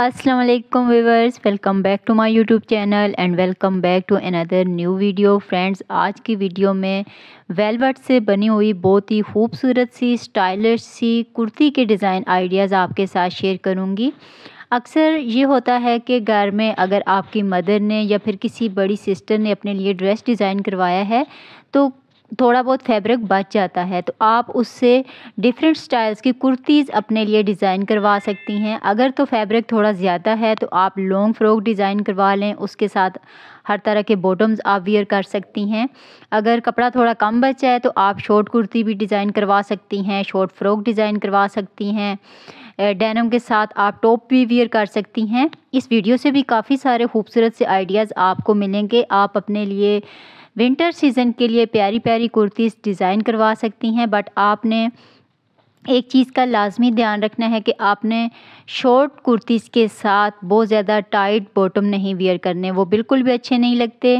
Aslam viewers welcome back to my YouTube channel and welcome back to another new video friends आज की video में velvet से बनी हुई बहुत ही खूबसूरत सी स्टाइलिश सी कुर्ती के डिज़ाइन आइडियाज़ आपके साथ शेयर करूँगी अक्सर ये होता है कि घर में अगर आपकी मदर ने या फिर किसी बड़ी सिस्टर ने अपने लिए ड्रेस डिज़ाइन करवाया है तो थोड़ा बहुत फैब्रिक बच जाता है तो आप उससे डिफरेंट स्टाइल्स की कुर्तीज़ अपने लिए डिज़ाइन करवा सकती हैं अगर तो फैब्रिक थोड़ा ज़्यादा है तो आप लॉन्ग फ्रॉक डिज़ाइन करवा लें उसके साथ हर तरह के बॉटम्स आप वियर कर सकती हैं अगर कपड़ा थोड़ा कम बचा है तो आप शॉर्ट कुर्ती भी डिज़ाइन करवा सकती हैं शॉर्ट फ्रॉक डिज़ाइन करवा सकती हैं डेनम के साथ आप टॉप भी वियर कर सकती हैं इस वीडियो से भी काफ़ी सारे खूबसूरत से आइडियाज़ आपको मिलेंगे आप अपने लिए विंटर सीज़न के लिए प्यारी प्यारी कुर्तीज़ डिज़ाइन करवा सकती हैं बट आपने एक चीज़ का लाजमी ध्यान रखना है कि आपने शॉर्ट कुर्तीज़ के साथ बहुत ज़्यादा टाइट बॉटम नहीं वियर करने वो बिल्कुल भी अच्छे नहीं लगते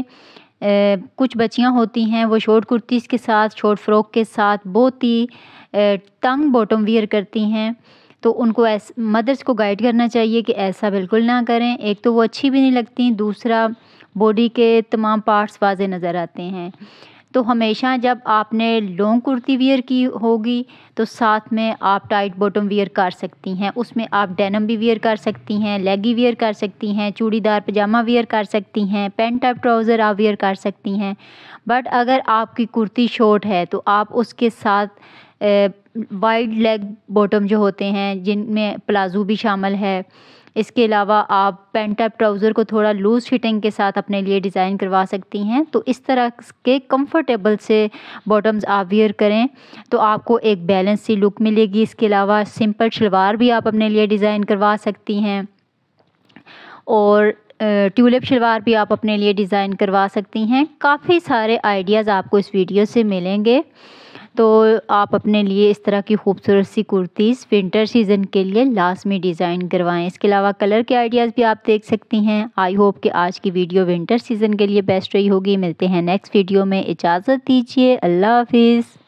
ए, कुछ बच्चियाँ होती हैं वो शॉर्ट कुर्तीज़ के साथ शॉर्ट फ्रॉक के साथ बहुत ही तंग बॉटम वियर करती हैं तो उनको ऐस मदर्स को गाइड करना चाहिए कि ऐसा बिल्कुल ना करें एक तो वो अच्छी भी नहीं लगती दूसरा बॉडी के तमाम पार्ट्स वाज़े नज़र आते हैं तो हमेशा जब आपने लॉन्ग कुर्ती वियर की होगी तो साथ में आप टाइट बॉटम वियर कर सकती हैं उसमें आप डेनम भी वियर कर सकती हैं लेगी वियर कर सकती हैं चूड़ीदार पजामा वियर कर सकती हैं पेंट टाइप ट्राउज़र आप वियर कर सकती हैं बट अगर आपकी कुर्ती शॉर्ट है तो आप उसके साथ वाइड लेग बॉटम जो होते हैं जिनमें प्लाज़ो भी शामिल है इसके अलावा आप पेंट अप ट्राउज़र को थोड़ा लूज़ फिटिंग के साथ अपने लिए डिज़ाइन करवा सकती हैं तो इस तरह के कंफर्टेबल से बॉटम्स आप वियर करें तो आपको एक बैलेंस सी लुक मिलेगी इसके अलावा सिंपल शलवार भी आप अपने लिए डिज़ाइन करवा सकती हैं और ट्यूलिप शलवार भी आप अपने लिए डिज़ाइन करवा सकती हैं काफ़ी सारे आइडियाज़ आपको इस वीडियो से मिलेंगे तो आप अपने लिए इस तरह की खूबसूरत सी कुर्तीज़ विंटर सीज़न के लिए लास्ट में डिज़ाइन करवाएं इसके अलावा कलर के आइडियाज़ भी आप देख सकती हैं आई होप कि आज की वीडियो विंटर सीज़न के लिए बेस्ट रही होगी मिलते हैं नेक्स्ट वीडियो में इजाज़त दीजिए अल्लाह हाफिज़